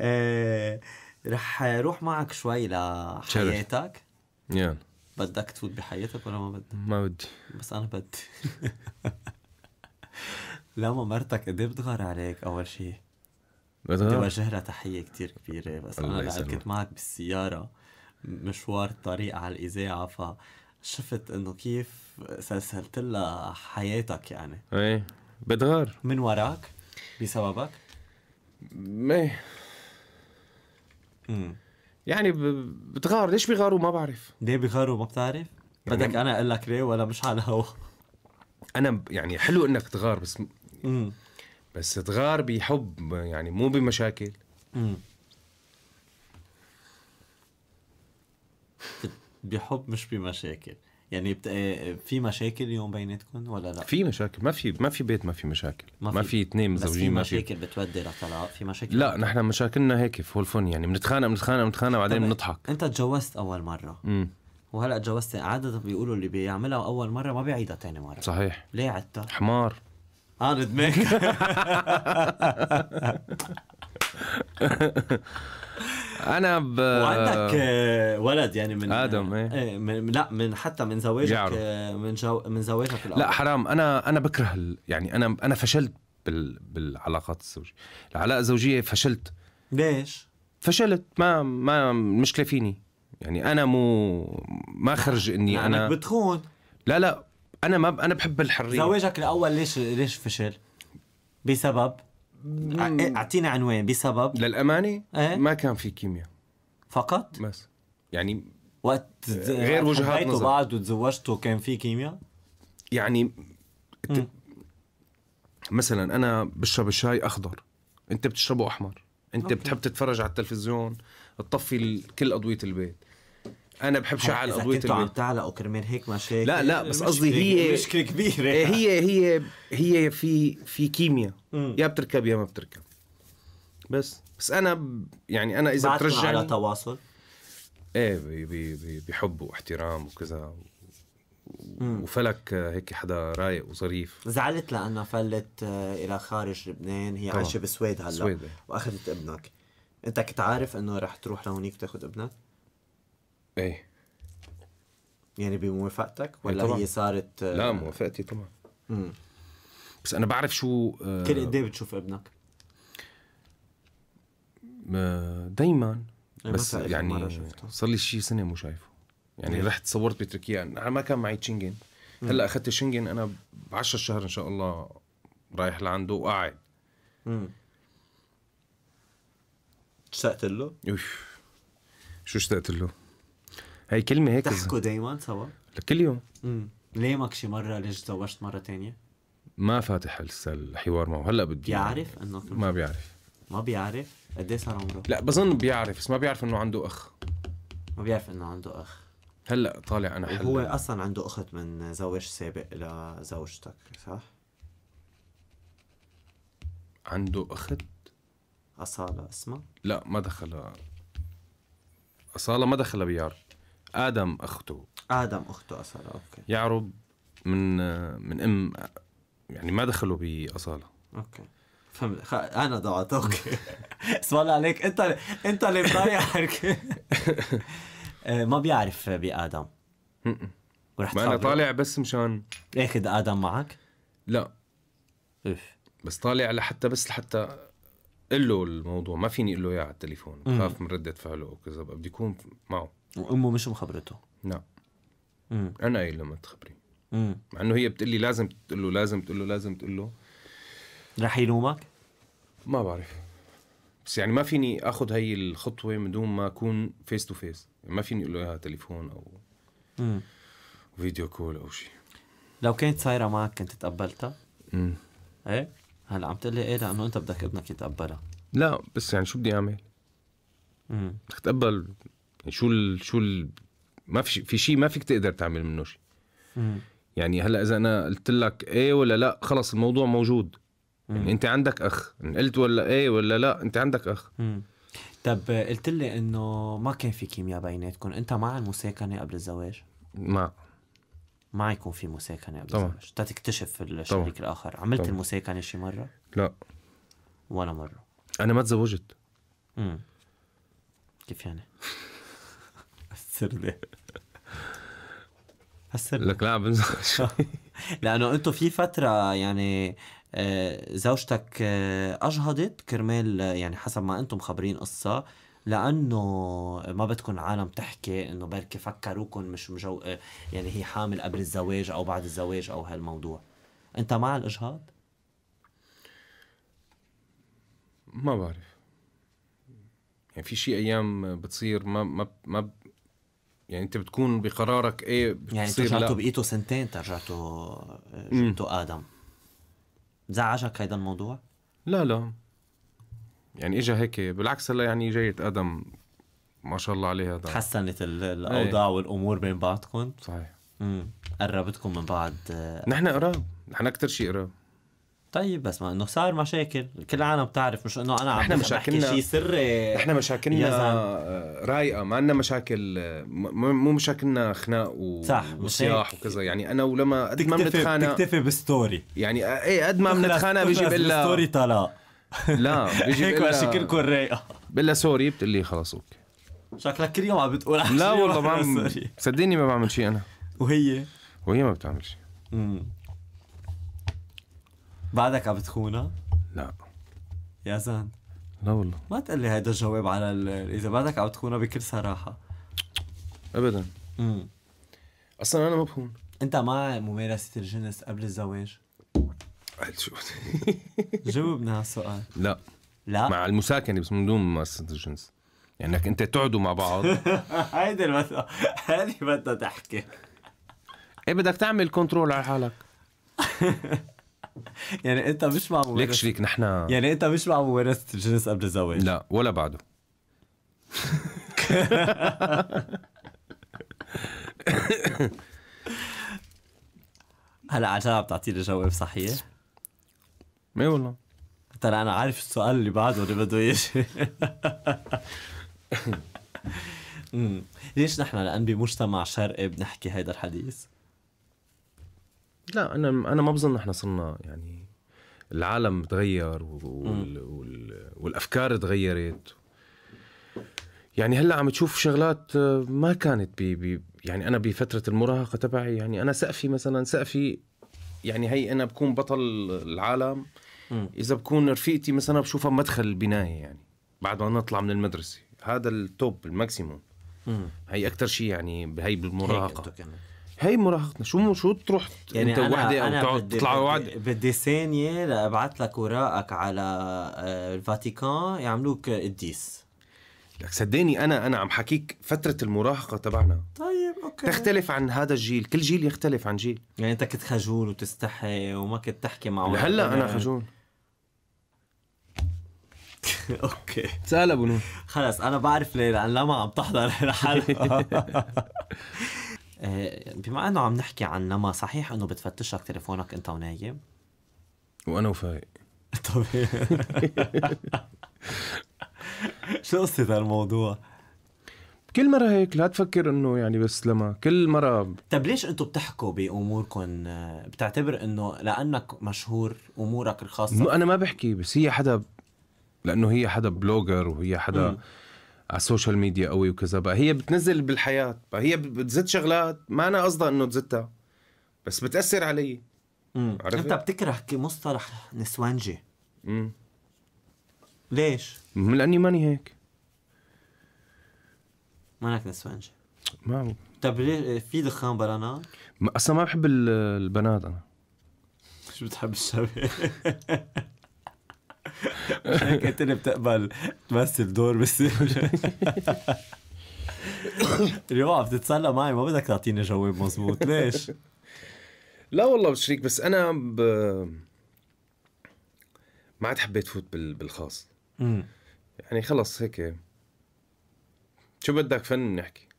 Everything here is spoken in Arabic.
آه، رح روح معك شوي لحياتك يلا بدك تفوت بحياتك ولا ما بدك؟ ما بدي بس انا بدي لما مرتك قد ايه بتغار عليك اول شيء؟ بدي وجه لها تحية كتير كبيرة بس أنا لأ كنت معك بالسيارة مشوار الطريق على الإذاعة فشفت إنه كيف سلسلت لها حياتك يعني إيه بتغار من وراك بسببك؟ ايه يعني بتغار ليش بيغاروا ما بعرف ليه بيغاروا ما بتعرف؟ بدك يعني انا اقول لك ليه ولا مش على الهوا انا يعني حلو انك تغار بس مم. بس تغار بحب يعني مو بمشاكل مم. بحب مش بمشاكل يعني بت... آه، آه، في مشاكل اليوم بيناتكم ولا لا؟ في مشاكل ما في ما في بيت ما في مشاكل ما في, اثنين متزوجين ما في مشاكل بتودي لطلاق في مشاكل لا نحن مشاكلنا هيك فول فن يعني بنتخانق بنتخانق بنتخانق وبعدين بنضحك انت تجوزت اول مره امم وهلا تجوزت عادة بيقولوا اللي بيعملها أول مرة ما بيعيدها ثاني مرة صحيح ليه عدتها؟ حمار اه ندمك انا ب... وعندك آه، ولد يعني من ادم ايه آه، من لا من حتى من زواجك آه، من جو... من زواجك الأول. لا حرام انا انا بكره ال... يعني انا انا فشلت بال... بالعلاقات الزوجيه العلاقه الزوجيه فشلت ليش فشلت ما ما المشكله فيني يعني انا مو ما خرج اني انا بتخون لا لا انا ما ب... انا بحب الحريه زواجك الاول ليش ليش فشل بسبب إيه، اعطينا عنوان بسبب للامانه ايه؟ ما كان في كيمياء فقط بس يعني وقت غير وجهات نظر بعض وتزوجتوا كان في كيمياء يعني مثلا انا بشرب الشاي اخضر انت بتشربه احمر انت أوكي. بتحب تتفرج على التلفزيون تطفي كل اضويه البيت انا بحب شعل قضيه كنتوا عم تعلقوا كرمال هيك مشاكل لا لا بس قصدي هي مشكله كبيره إيه، هي هي هي في في كيمياء يا بتركب يا ما بتركب بس بس انا يعني انا اذا بترجع على تواصل ايه بي بي بي بحب واحترام وكذا وفلك هيك حدا رايق وظريف زعلت لانها فلت آه، الى خارج لبنان هي عايشه بسويد هلا سويد واخذت ابنك انت كنت عارف انه رح تروح لهونيك تاخذ ابنك؟ ايه يعني بموافقتك إيه، ولا طبعًا. هي صارت آه، لا موافقتي طبعا مم. بس انا بعرف شو آه، كل قد ايه بتشوف ابنك؟ دايما إيه، بس يعني صار لي شي سنه مو شايفه يعني مم. رحت صورت بتركيا انا ما كان معي تشنجن هلا اخذت شنجن انا ب 10 شهر ان شاء الله رايح لعنده وقاعد اشتقت له؟ شو اشتقت له؟ هي كلمه هيك تحكوا دايما سوا؟ كل يوم امم ليه شي مره ليش تزوجت مره تانية؟ ما فاتح لسه الحوار معه هلا بدي يعني بيعرف انه ما بيعرف ما بيعرف قد ايه صار عمره؟ لا بظن بيعرف بس ما بيعرف انه عنده اخ ما بيعرف انه عنده اخ هلا طالع انا حل هو اصلا عنده اخت من زوج سابق لزوجتك صح؟ عنده اخت؟ اصاله اسمها؟ لا ما دخلها اصاله ما دخلها بيعرف ادم اخته ادم اخته اصاله اوكي يعرب من من ام يعني ما دخلوا باصاله اوكي فهمت انا ضعت اوكي اسم الله عليك انت انت اللي مضيع ما بيعرف بادم ورح ما انا طالع بس مشان اخذ ادم معك؟ لا اف بس طالع لحتى بس لحتى قل له الموضوع ما فيني اقول له اياه على التليفون بخاف من رده فعله وكذا بدي اكون معه وامه مش مخبرته نعم انا قايل لما تخبري مع انه هي بتقول لي لازم تقول له لازم تقول له لازم تقول له رح يلومك؟ ما بعرف بس يعني ما فيني اخذ هي الخطوه من دون ما اكون فيس تو فيس ما فيني اقول له اياها تليفون او مم. فيديو كول او شيء لو كانت صايره معك كنت تقبلتها؟ امم ايه هلا عم تقول لي ايه لانه انت بدك ابنك يتقبلها لا بس يعني شو بدي اعمل؟ امم بدك تقبل يعني شو ال شو ال ما في شي في شيء ما فيك تقدر تعمل منه شيء يعني هلا اذا انا قلت لك ايه ولا لا خلص الموضوع موجود يعني انت عندك اخ إن يعني قلت ولا ايه ولا لا انت عندك اخ مم. طب قلت لي انه ما كان في كيمياء بيناتكم انت مع المساكنه قبل الزواج مع ما يكون في مساكنه قبل طبعا تكتشف الشريك طبعا. الاخر عملت طبعا. المساكنه شي مره؟ لا ولا مره انا ما تزوجت امم كيف يعني؟ أثرني أثرني لك لا بنزوج لأنه أنتم في فترة يعني آه، زوجتك آه، أجهضت كرمال آه، يعني حسب ما أنتم خبرين قصة لانه ما بدكم عالم تحكي انه بركي فكروكم مش مجو آه، يعني هي حامل قبل الزواج او بعد الزواج او هالموضوع انت مع الاجهاض ما بعرف يعني في شيء ايام بتصير ما ما ما يعني انت بتكون بقرارك ايه بتصير يعني انتوا رجعتوا بقيتوا سنتين ترجعتوا آه، جبتوا ادم زعجك هيدا الموضوع؟ لا لا يعني اجى هيك بالعكس هلا يعني جاية ادم ما شاء الله عليها ده. تحسنت إيه. الاوضاع ايه. والامور بين بعضكم صحيح امم قربتكم من بعض نحن قراب نحن اكثر شيء قراب طيب بس ما انه صار مشاكل كل العالم بتعرف مش انه انا عم مشاكلنا شيء سري نحن مشاكلنا رايقه ما عندنا مشاكل مو مشاكلنا خناق و... صح وصياح وكذا يعني انا ولما قد ما بنتخانق بتكتفي بستوري يعني ايه قد ما بنتخانق بيجي بقول لها طلاق لا بيجي هيك اشكركم الرايقه بقول سوري بتقول لي خلص اوكي شكلك كل يوم عم بتقول لا والله ما عم صدقني ما بعمل شيء انا وهي وهي ما بتعمل شيء بعدك عم بتخونها؟ لا يا زان لا والله ما تقول لي هيدا الجواب على ال... اذا بعدك عم تخونها بكل صراحه ابدا امم اصلا انا ما بخون انت مع ممارسه الجنس قبل الزواج؟ سؤال شو جاوبنا على السؤال لا لا مع المساكنه بس من دون مؤسسه الجنس يعني انك انت تقعدوا مع بعض هيدي المثل هيدي بدها تحكي ايه بدك تعمل كنترول على حالك يعني انت مش مع ممارسة ليك شريك نحن يعني انت مش مع ممارسة الجنس قبل الزواج لا ولا بعده هلا عشان عم تعطيني جواب صحيح اي والله ترى انا عارف السؤال اللي بعده اللي بده يجي ليش نحن الان بمجتمع شرقي بنحكي هيدا الحديث؟ لا انا انا ما بظن نحن صرنا يعني العالم تغير وال... وال... والافكار تغيرت يعني هلا عم تشوف شغلات آه، ما كانت بي بي يعني انا بفتره المراهقه تبعي يعني انا سقفي مثلا سقفي يعني هي انا بكون بطل العالم اذا بكون رفيقتي مثلا بشوفها مدخل البنايه يعني بعد ما نطلع من المدرسه هذا التوب الماكسيموم هي اكثر شيء يعني هي بالمراهقه هي مراهقتنا شو شو تروح يعني انت وحده او تقعد تطلع وحده بدي ثانيه لابعث لك وراءك على آه، الفاتيكان يعملوك قديس لك صدقني انا انا عم حكيك فتره المراهقه تبعنا طيب اوكي تختلف عن هذا الجيل كل جيل يختلف عن جيل يعني انت كنت خجول وتستحي وما كنت تحكي معه هلا انا خجول اوكي سأل ابو نور خلص انا بعرف ليه لان لما عم تحضر الحلقه آه، بما انه عم نحكي عن لما صحيح انه بتفتش لك تليفونك انت ونايم وانا وفايق طبيعي شو قصة هالموضوع؟ كل مرة هيك لا تفكر انه يعني بس لما كل مرة طب ليش انتم بتحكوا باموركم بتعتبر انه لانك مشهور امورك الخاصة؟ انا ما بحكي بس هي حدا لانه هي حدا بلوجر وهي حدا م. على السوشيال ميديا قوي وكذا بقى هي بتنزل بالحياة بقى هي بتزت شغلات ما انا قصدها انه تزتها بس بتاثر علي انت بتكره مصطلح نسوانجي ليش؟ لاني ماني هيك مانك نسوانجي ما طب ليش في دخان برانات؟ اصلا ما بحب البنات انا شو بتحب الشباب؟ هيك انت اللي بتقبل تمثل دور بس اليوم عم تتسلى معي ما بدك تعطيني جواب مزبوط ليش؟ لا والله بشريك بس انا ب... ما عاد حبيت فوت بالخاص يعني خلص هيك شو بدك فن نحكي